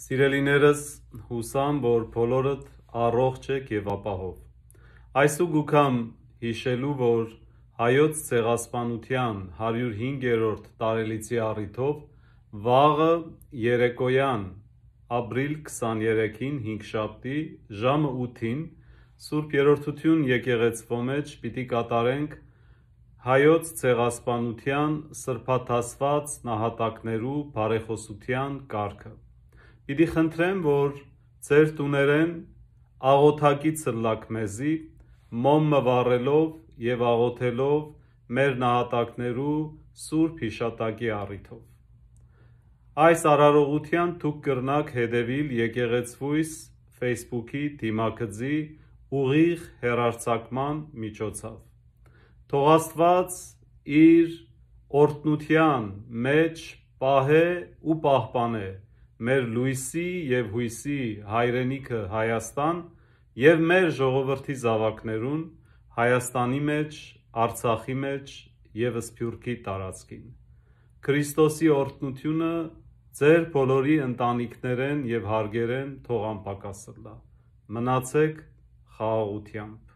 Սիրելիներս, հուսամ, որ բոլորդ առողջ եք եւ ապահով։ Այսու գուքամ հիշելու, որ հայոց ցեղասպանության 105-րդ տարելիցի առիթով վաղը երեկոյան ապրիլ 23-ին հինգշաբթի ժամը 8-ին Սուրբ Երորդություն եկեղեցվո մեջ պիտի կատարենք հայոց ցեղասպանության սրբաթասված նահատակներու բարեխոսության կարգը։ Իդի խնդրեմ, որ ձեր տուներեն աղոթակի ցլակ մեզի մոմը վառելով եւ աղոթելով մեր նահատակներու սուրբ հիշատակի առիթով։ Այս արարողության դուք կրնակ հետևիլ եկեղեցվույս Facebook-ի դիմակցի ուղիղ հերարցակման միջոցով։ Թող Աստված իր օրտնության մեջ պահե ու պահպանե մեր լույսի եւ հույսի հայրենիքը Հայաստան եւ մեր ժողովրդի զավակներուն Հայաստանի մեջ, Արցախի մեջ եւ Սփյուռքի տարածքին։ Քրիստոսի օրհնությունը ձեր բոլորի ընտանիքներեն եւ հարգերեն թող անպակասլա։ Մնացեք խաղաղությամբ